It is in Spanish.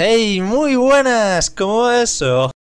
¡Hey! ¡Muy buenas! ¿Cómo va eso? Oh.